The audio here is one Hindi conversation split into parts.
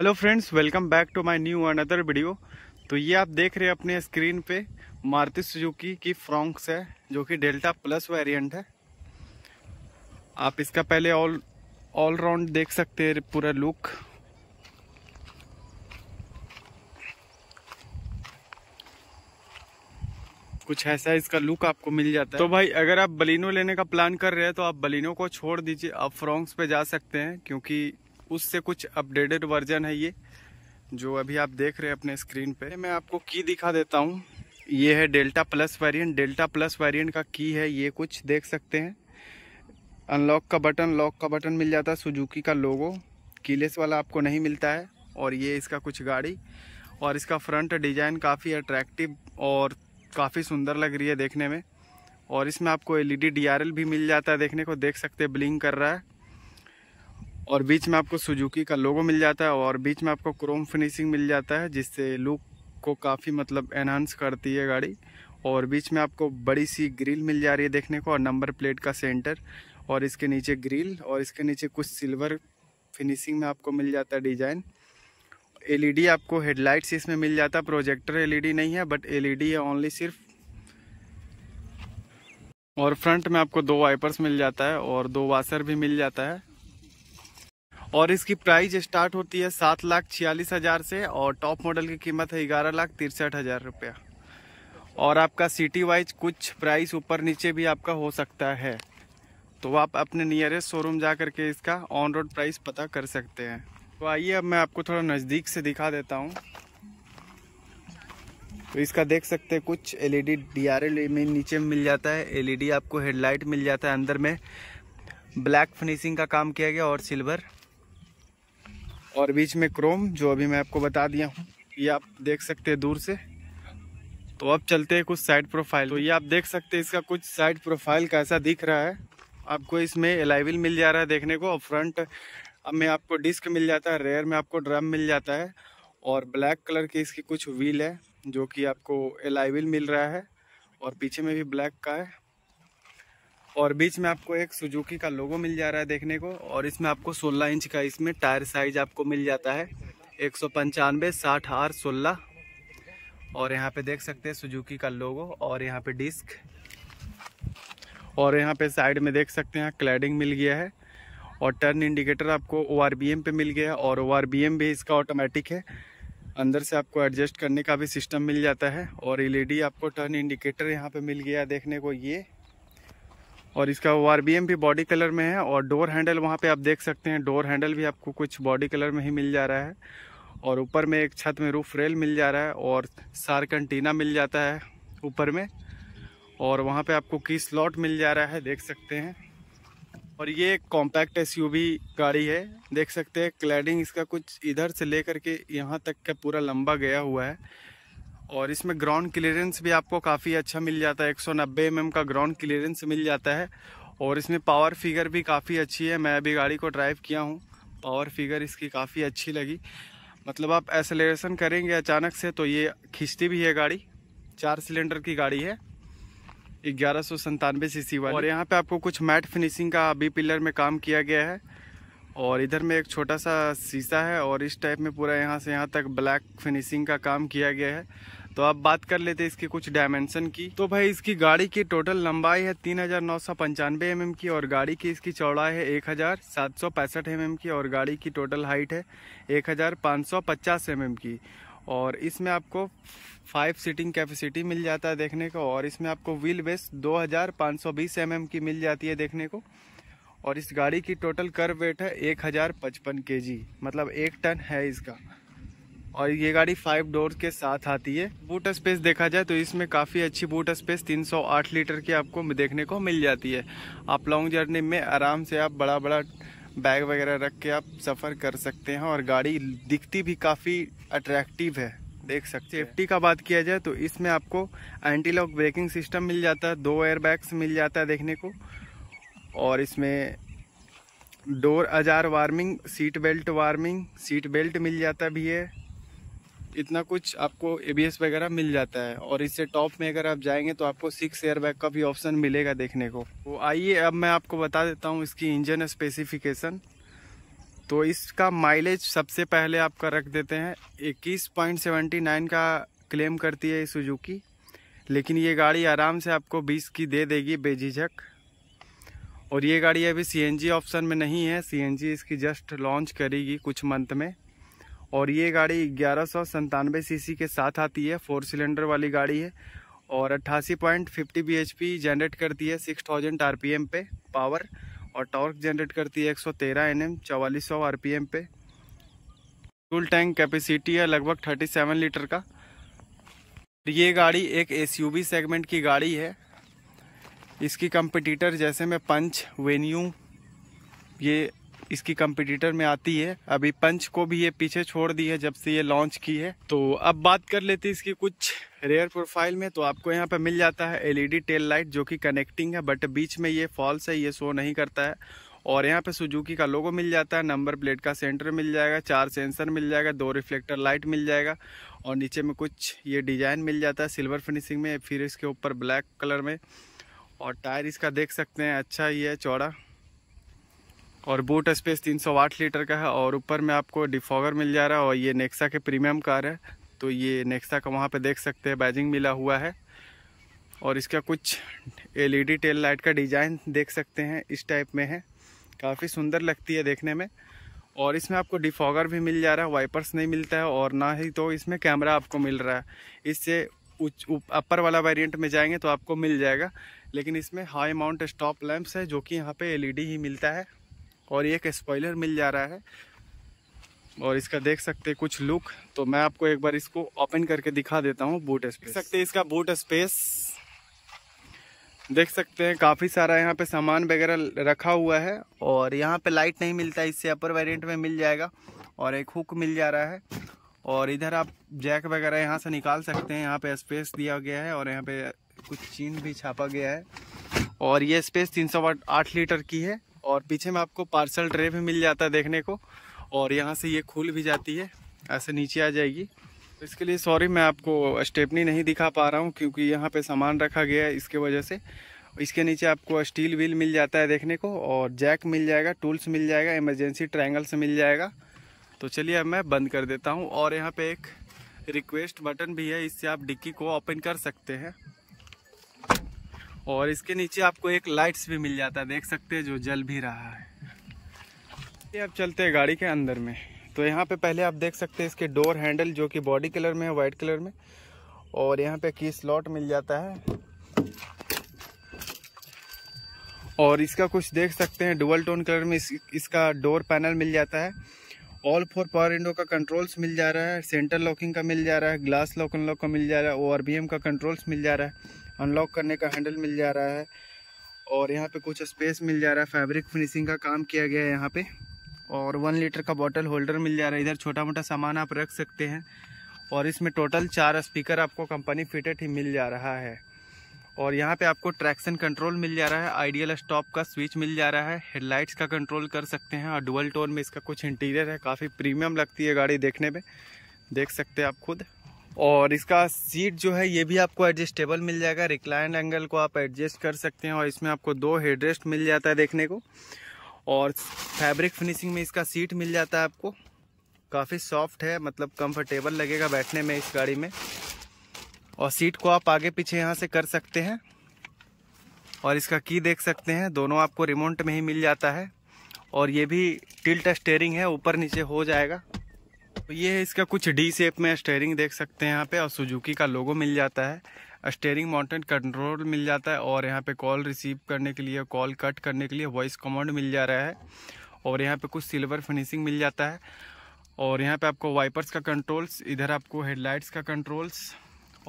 hello friends welcome back to my new another video तो ये आप देख रहे हैं अपने स्क्रीन पे मारुति सुजुकी की फ्रॉन्क्स है जो कि डेल्टा प्लस वेरिएंट है आप इसका पहले ऑल ऑल राउंड देख सकते हैं पूरा लुक कुछ ऐसा इसका लुक आपको मिल जाता है तो भाई अगर आप बलिनो लेने का प्लान कर रहे हैं तो आप बलिनो को छोड़ दीजिए आप फ्रॉन्क्स पे जा सकते हैं क्योंकि उससे कुछ अपडेटेड वर्जन है ये जो अभी आप देख रहे हैं अपने स्क्रीन पे मैं आपको की दिखा देता हूँ ये है delta plus variant delta plus variant का की है ये कुछ देख सकते हैं अनलॉक का बटन लॉक का बटन मिल जाता है सुजुकी का लोगो कीलेस वाला आपको नहीं मिलता है और ये इसका कुछ गाड़ी और इसका फ्रंट डिज़ाइन काफ़ी अट्रैक्टिव और काफ़ी सुंदर लग रही है देखने में और इसमें आपको एलईडी डीआरएल भी मिल जाता है देखने को देख सकते हैं ब्लिंग कर रहा है और बीच में आपको सुजुकी का लोगो मिल जाता है और बीच में आपको क्रोम फिनिशिंग मिल जाता है जिससे लुक को काफ़ी मतलब एनहांस करती है गाड़ी और बीच में आपको बड़ी सी ग्रिल मिल जा रही है देखने को और नंबर प्लेट का सेंटर और इसके नीचे ग्रिल और इसके नीचे कुछ सिल्वर फिनिशिंग में आपको मिल जाता है डिज़ाइन एलईडी आपको हेडलाइट्स इसमें मिल जाता है प्रोजेक्टर एलईडी नहीं है बट एलईडी है ओनली सिर्फ और फ्रंट में आपको दो वाइपर्स मिल जाता है और दो वाशर भी मिल जाता है और इसकी प्राइस स्टार्ट होती है सात लाख छियालीस हज़ार से और टॉप मॉडल की कीमत है ग्यारह लाख तिरसठ हज़ार रुपया और आपका सिटी वाइज कुछ प्राइस ऊपर नीचे भी आपका हो सकता है तो आप अपने नियरेस्ट शोरूम जा कर के इसका ऑन रोड प्राइस पता कर सकते हैं तो आइए अब मैं आपको थोड़ा नज़दीक से दिखा देता हूँ तो इसका देख सकते हैं कुछ एलईडी डीआरएल में नीचे मिल जाता है एलईडी आपको हेडलाइट मिल जाता है अंदर में ब्लैक फिनिशिंग का काम किया गया और सिल्वर और बीच में क्रोम जो अभी मैं आपको बता दिया हूँ ये आप देख सकते हैं दूर से तो अब चलते हैं कुछ साइड प्रोफाइल तो ये आप देख सकते हैं इसका कुछ साइड प्रोफाइल कैसा दिख रहा है आपको इसमें एलाइविल मिल जा रहा है देखने को और फ्रंट में आपको डिस्क मिल जाता है रेयर में आपको ड्रम मिल जाता है और ब्लैक कलर की इसकी कुछ व्हील है जो कि आपको एलाइविल मिल रहा है और पीछे में भी ब्लैक का है और बीच में आपको एक सुजुकी का लोगो मिल जा रहा है देखने को और इसमें आपको 16 इंच का इसमें टायर साइज आपको मिल जाता है एक सौ पंचानवे साठ आर सोलह और यहाँ पे देख सकते हैं सुजुकी का लोगो और यहाँ पे डिस्क और यहाँ पे साइड में देख सकते हैं क्लैडिंग मिल गया है और टर्न इंडिकेटर आपको ओ पे मिल गया है और ओ भी इसका ऑटोमेटिक है अंदर से आपको एडजस्ट करने का भी सिस्टम मिल जाता है और एलईडी e आपको टर्न इंडिकेटर यहाँ पे मिल गया है देखने को ये और इसका ओ भी बॉडी कलर में है और डोर हैंडल वहाँ पे आप देख सकते हैं डोर हैंडल भी आपको कुछ बॉडी कलर में ही मिल जा रहा है और ऊपर में एक छत में रूफ रेल मिल जा रहा है और सार कंटीना मिल जाता है ऊपर में और वहाँ पे आपको की स्लॉट मिल जा रहा है देख सकते हैं और ये एक कॉम्पैक्ट वी गाड़ी है देख सकते हैं क्लैडिंग इसका कुछ इधर से लेकर के यहाँ तक का पूरा लंबा गया हुआ है और इसमें ग्राउंड क्लियरेंस भी आपको काफ़ी अच्छा मिल जाता है 190 सौ mm का ग्राउंड क्लियरेंस मिल जाता है और इसमें पावर फिगर भी काफ़ी अच्छी है मैं अभी गाड़ी को ड्राइव किया हूँ पावर फिगर इसकी काफ़ी अच्छी लगी मतलब आप एसलेशन करेंगे अचानक से तो ये खींचती भी है गाड़ी चार सिलेंडर की गाड़ी है ग्यारह सौ संतानवे सी सी वाली और यहाँ पे आपको कुछ मैट फिनिशिंग का बी पिलर में काम किया गया है और इधर में एक छोटा सा शीशा है और इस टाइप में पूरा यहाँ से यहाँ तक ब्लैक फिनिशिंग का काम किया गया है तो आप बात कर लेते हैं इसकी कुछ डायमेंशन की तो भाई इसकी गाड़ी की टोटल लंबाई है तीन हजार नौ सौ पंचानवे एम mm की और गाड़ी की इसकी चौड़ाई है एक हजार सात सौ पैंसठ एम mm की और गाड़ी की टोटल हाइट है एक हजार पाँच सौ पचास एम mm की और इसमें आपको फाइव सीटिंग कैपेसिटी मिल जाता है देखने को और इसमें आपको व्हील बेस दो हज़ार पाँच सौ बीस एम की मिल जाती है देखने को और इस गाड़ी की टोटल कर वेट है एक हज़ार पचपन के जी मतलब एक टन है इसका और ये गाड़ी फाइव डोर के साथ आती है बूट स्पेस देखा जाए तो इसमें काफ़ी अच्छी बूट स्पेस 308 लीटर की आपको देखने को मिल जाती है आप लॉन्ग जर्नी में आराम से आप बड़ा बड़ा बैग वगैरह रख के आप सफ़र कर सकते हैं और गाड़ी दिखती भी काफ़ी अट्रैक्टिव है देख सकते हैं सेफ्टी का बात किया जाए तो इसमें आपको एंटी लॉक ब्रेकिंग सिस्टम मिल जाता है दो एयर बैग्स मिल जाता है देखने को और इसमें door ajar warning seat belt warning seat belt मिल जाता भी है इतना कुछ आपको ए वगैरह मिल जाता है और इससे टॉप में अगर आप जाएंगे तो आपको सिक्स एयर बैग का भी ऑप्शन मिलेगा देखने को तो आइए अब मैं आपको बता देता हूँ इसकी इंजन स्पेसिफिकेशन तो इसका माइलेज सबसे पहले आपका रख देते हैं नाइन का क्लेम करती है सुजुकी लेकिन ये गाड़ी आराम से आपको 20 की दे देगी बेझिझक और ये गाड़ी अभी जी ऑप्शन में नहीं है जी इसकी जस्ट लॉन्च करेगी कुछ मंथ में और ये गाड़ी ग्यारह सौ सीसी के साथ आती है फोर सिलेंडर वाली गाड़ी है और अट्ठासी point fifty B H P generate करती है six thousand R P M पे पावर और टॉर्क जनरेट करती है एक सौ तेरह एन एम चवालीस सौ आर पी एम पे फ्यूल टैंक कैपेसिटी है लगभग थर्टी सेवन लीटर का ये गाड़ी एक एस यू बी सेगमेंट की गाड़ी है इसकी कंपटीटर जैसे में पंच वेन्यू ये इसकी कंपटीटर में आती है अभी पंच को भी ये पीछे छोड़ दी है जब से ये लॉन्च की है तो अब बात कर लेते हैं इसकी कुछ रेयर प्रोफाइल में तो आपको यहाँ पर मिल जाता है एलईडी टेल लाइट जो कि कनेक्टिंग है बट बीच में ये फॉल्स है ये शो नहीं करता है और यहाँ पे सुजुकी का लोगो मिल जाता है नंबर प्लेट का सेंटर मिल जाएगा चार सेंसर मिल जाएगा दो रिफ्लेक्टर लाइट मिल जाएगा और नीचे में कुछ ये डिज़ाइन मिल जाता है सिल्वर फिनिशिंग में फिर इसके ऊपर ब्लैक कलर में और टायर इसका देख सकते हैं अच्छा ही है चौड़ा और बूट स्पेस 308 लीटर का है और ऊपर में आपको डिफॉगर मिल जा रहा है और ये नेक्सा के प्रीमियम कार है तो ये नेक्सा का वहाँ पे देख सकते हैं बैजिंग मिला हुआ है और इसका कुछ एलईडी टेल लाइट का डिज़ाइन देख सकते हैं इस टाइप में है काफ़ी सुंदर लगती है देखने में और इसमें आपको डिफॉगर भी मिल जा रहा है वाइपर्स नहीं मिलता है और ना ही तो इसमें कैमरा आपको मिल रहा है इससे उच अपर वाला वेरिएंट में जाएंगे तो आपको मिल जाएगा लेकिन इसमें हाई माउंट स्टॉप लैम्प्स है जो कि यहाँ पे एलईडी ही मिलता है और एक स्पॉयलर मिल जा रहा है और इसका देख सकते हैं कुछ लुक तो मैं आपको एक बार इसको ओपन करके दिखा देता हूँ बूट स्पेस देख सकते हैं इसका बूट स्पेस देख सकते हैं काफ़ी सारा यहाँ पे सामान वगैरह रखा हुआ है और यहाँ पे लाइट नहीं मिलता इससे अपर वेरिएंट में मिल जाएगा और एक हुक मिल जा रहा है और इधर आप जैक वगैरह यहाँ से निकाल सकते हैं यहाँ पे स्पेस दिया गया है और यहाँ पे कुछ चीन भी छापा गया है और ये स्पेस तीन सौ आठ लीटर की है और पीछे में आपको पार्सल ट्रे भी मिल जाता है देखने को और यहाँ से ये खुल भी जाती है ऐसे नीचे आ जाएगी तो इसके लिए सॉरी मैं आपको स्टेपनी नहीं दिखा पा रहा हूँ क्योंकि यहाँ पे सामान रखा गया है इसके वजह से इसके नीचे आपको स्टील व्हील मिल जाता है देखने को और जैक मिल जाएगा टूल्स मिल जाएगा इमरजेंसी ट्रायंगल से मिल जाएगा तो चलिए अब मैं बंद कर देता हूँ और यहाँ पे एक रिक्वेस्ट बटन भी है इससे आप डिक्की को ओपन कर सकते हैं और इसके नीचे आपको एक लाइट्स भी मिल जाता है देख सकते हैं जो जल भी रहा है ये अब चलते हैं गाड़ी के अंदर में तो यहाँ पे पहले आप देख सकते हैं इसके डोर हैंडल जो कि बॉडी कलर में है वाइट कलर में और यहाँ पे की स्लॉट मिल जाता है और इसका कुछ देख सकते हैं डुअल टोन कलर में इस, इसका डोर पैनल मिल जाता है ऑल फोर पावर विंडो का कंट्रोल्स मिल जा रहा है सेंटर लॉकिंग का मिल जा रहा है ग्लास लॉक अनलॉक का मिल जा रहा है ओ का कंट्रोल्स मिल जा रहा है अनलॉक करने का हैंडल मिल जा रहा है और यहाँ पे कुछ स्पेस मिल जा रहा है फैब्रिक फिनिशिंग का काम किया गया है यहाँ पे और वन लीटर का बॉटल होल्डर मिल जा रहा है इधर छोटा मोटा सामान आप रख सकते हैं और इसमें टोटल चार स्पीकर आपको कंपनी फिटेड ही मिल जा रहा है और यहाँ पे आपको ट्रैक्शन कंट्रोल मिल जा रहा है आइडियल स्टॉप का स्विच मिल जा रहा है हेडलाइट्स का कंट्रोल कर सकते हैं और डुअल टोन में इसका कुछ इंटीरियर है काफ़ी प्रीमियम लगती है गाड़ी देखने में देख सकते हैं आप खुद और इसका सीट जो है ये भी आपको एडजस्टेबल मिल जाएगा रिक्लाइन एंगल को आप एडजस्ट कर सकते हैं और इसमें आपको दो हेडरेस्ट मिल जाता है देखने को और फैब्रिक फिनिशिंग में इसका सीट मिल जाता है आपको काफ़ी सॉफ्ट है मतलब कंफर्टेबल लगेगा बैठने में इस गाड़ी में और सीट को आप आगे पीछे यहाँ से कर सकते हैं और इसका की देख सकते हैं दोनों आपको रिमोट में ही मिल जाता है और ये भी टिल्ट स्टेयरिंग है ऊपर नीचे हो जाएगा तो ये है इसका कुछ डी सेप में स्टेयरिंग देख सकते हैं यहाँ पे और सुजुकी का लोगो मिल जाता है स्टेयरिंग माउंटेन कंट्रोल मिल जाता है और यहाँ पे कॉल रिसीव करने के लिए कॉल कट करने के लिए वॉइस कमांड मिल जा रहा है और यहाँ पे कुछ सिल्वर फिनिशिंग मिल जाता है और यहाँ पे आपको वाइपर्स का कंट्रोल्स इधर आपको हेडलाइट्स का कंट्रोल्स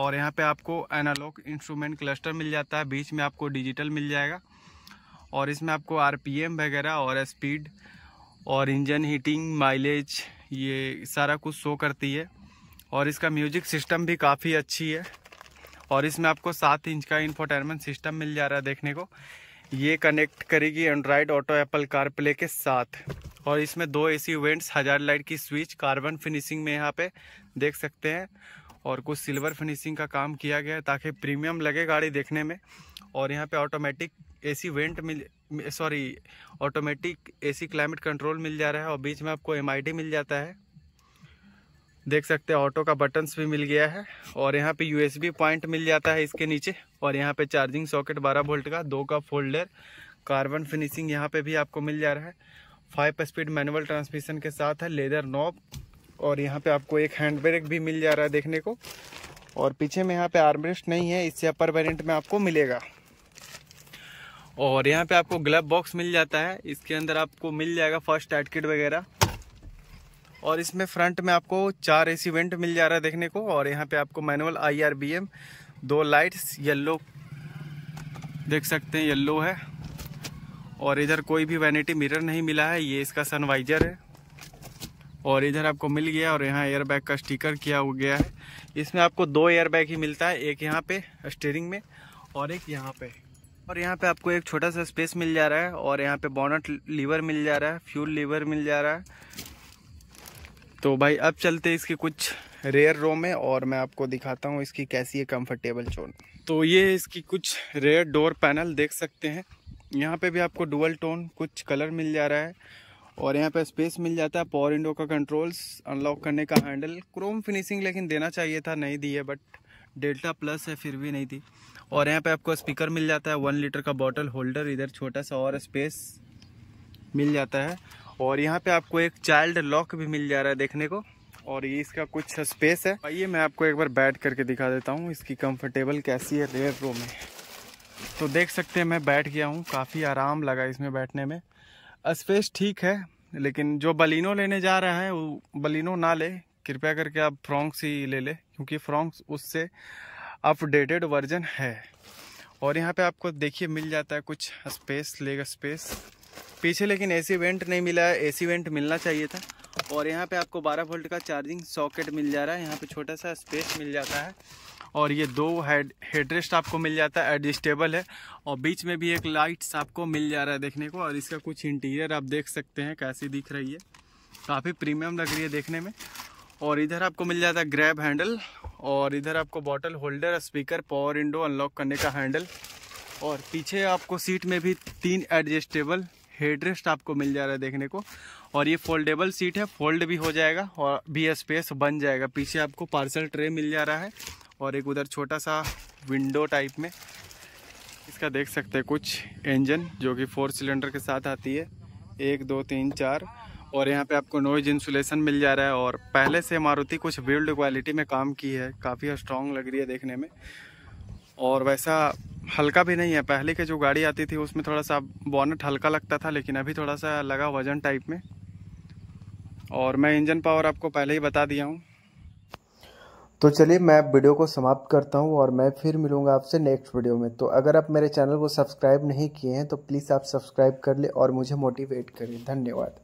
और यहाँ पे आपको एनालॉग इंस्ट्रूमेंट क्लस्टर मिल जाता है बीच में आपको डिजिटल मिल जाएगा और इसमें आपको आरपीएम वगैरह और स्पीड और इंजन हीटिंग माइलेज ये सारा कुछ शो करती है और इसका म्यूजिक सिस्टम भी काफ़ी अच्छी है और इसमें आपको सात इंच का इन्फोटेनमेंट सिस्टम मिल जा रहा है देखने को ये कनेक्ट करेगी एंड्रॉयड ऑटो एप्पल कारप्ले के साथ और इसमें दो एसी वेंट्स हजार लाइट की स्विच कार्बन फिनिशिंग में यहाँ पे देख सकते हैं और कुछ सिल्वर फिनिशिंग का काम किया गया है ताकि प्रीमियम लगे गाड़ी देखने में और यहाँ पे ऑटोमेटिक एसी वेंट मिल sorry automatic AC climate control मिल जा रहा है और बीच में आपको एम मिल जाता है देख सकते हैं ऑटो का बटन्स भी मिल गया है और यहाँ पे यूएसबी पॉइंट मिल जाता है इसके नीचे और यहाँ पे चार्जिंग सॉकेट 12 वोल्ट का दो का फोल्डर कार्बन फिनिशिंग यहाँ पे भी आपको मिल जा रहा है फाइव स्पीड मैनुअल ट्रांसमिशन के साथ है लेदर नॉब और यहाँ पे आपको एक हैंड ब्रेक भी मिल जा रहा है देखने को और पीछे में यहाँ पे आर्मरेस्ट नहीं है इससे अपर वेरियंट में आपको मिलेगा और यहाँ पे आपको ग्लब बॉक्स मिल जाता है इसके अंदर आपको मिल जाएगा फर्स्ट एड किट वगैरह और इसमें फ्रंट में आपको चार एसी वेंट मिल जा रहा है देखने को और यहाँ पे आपको मैनुअल आईआरबीएम दो लाइट्स येल्लो देख सकते हैं येल्लो है और इधर कोई भी वैनिटी मिरर नहीं मिला है ये इसका सनवाइजर है और इधर आपको मिल गया और यहाँ एयरबैग का स्टिकर किया हो गया है इसमें आपको दो एयरबैग ही मिलता है एक यहाँ पे स्टेयरिंग में और एक यहाँ पे और यहाँ पे आपको एक छोटा सा स्पेस मिल जा रहा है और यहाँ पे बॉनट लीवर मिल जा रहा है फ्यूल लीवर मिल जा रहा है तो भाई अब चलते इसके कुछ रेयर रो में और मैं आपको दिखाता हूँ इसकी कैसी है कम्फर्टेबल चोन तो ये इसकी कुछ रेयर डोर पैनल देख सकते हैं यहाँ पे भी आपको डुअल टोन कुछ कलर मिल जा रहा है और यहाँ पे स्पेस मिल जाता है पावर इंडो का कंट्रोल्स अनलॉक करने का हैंडल क्रोम फिनिशिंग लेकिन देना चाहिए था नहीं दी है बट डेल्टा प्लस है फिर भी नहीं थी और यहाँ पे आपको स्पीकर मिल जाता है वन लीटर का बॉटल होल्डर इधर छोटा सा और स्पेस मिल जाता है और यहाँ पे आपको एक चाइल्ड लॉक भी मिल जा रहा है देखने को और ये इसका कुछ स्पेस है आइए मैं आपको एक बार बैठ करके दिखा देता हूँ इसकी कंफर्टेबल कैसी है रेयर रो में तो देख सकते हैं मैं बैठ गया हूँ काफ़ी आराम लगा इसमें बैठने में स्पेस ठीक है लेकिन जो बलिनो लेने जा रहा है वो बलिनो ना ले कृपया करके आप फ्रोंक्स ही ले ले क्योंकि फ्रोंक्स उससे अपडेटेड वर्जन है और यहाँ पे आपको देखिए मिल जाता है कुछ स्पेस लेग स्पेस पीछे लेकिन एसी वेंट नहीं मिला है एसी वेंट मिलना चाहिए था और यहाँ पे आपको 12 वोल्ट का चार्जिंग सॉकेट मिल जा रहा है यहाँ पे छोटा सा स्पेस मिल जाता है और ये दो हेड हेडरेस्ट आपको मिल जाता है एडजस्टेबल है और बीच में भी एक लाइट्स आपको मिल जा रहा है देखने को और इसका कुछ इंटीरियर आप देख सकते हैं कैसी दिख रही है काफ़ी प्रीमियम लग रही है देखने में और इधर आपको मिल जाता है ग्रैब हैंडल और इधर आपको bottle holder speaker power window unlock करने का हैंडल और पीछे आपको सीट में भी तीन एडजस्टेबल हेडरेस्ट आपको मिल जा रहा है देखने को और ये फोल्डेबल सीट है फोल्ड भी हो जाएगा और भी स्पेस बन जाएगा पीछे आपको पार्सल ट्रे मिल जा रहा है और एक उधर छोटा सा विंडो टाइप में इसका देख सकते हैं कुछ इंजन जो कि फोर सिलेंडर के साथ आती है एक दो तीन चार और यहाँ पे आपको नॉइज इंसुलेशन मिल जा रहा है और पहले से मारुति कुछ बिल्ड क्वालिटी में काम की है काफ़ी स्ट्रॉन्ग लग रही है देखने में और वैसा हल्का भी नहीं है पहले के जो गाड़ी आती थी उसमें थोड़ा सा बॉनट हल्का लगता था लेकिन अभी थोड़ा सा लगा वजन टाइप में और मैं इंजन पावर आपको पहले ही बता दिया हूँ तो चलिए मैं वीडियो को समाप्त करता हूँ और मैं फिर मिलूँगा आपसे नेक्स्ट वीडियो में तो अगर आप मेरे चैनल को सब्सक्राइब नहीं किए हैं तो प्लीज़ आप सब्सक्राइब कर ले और मुझे मोटिवेट करें धन्यवाद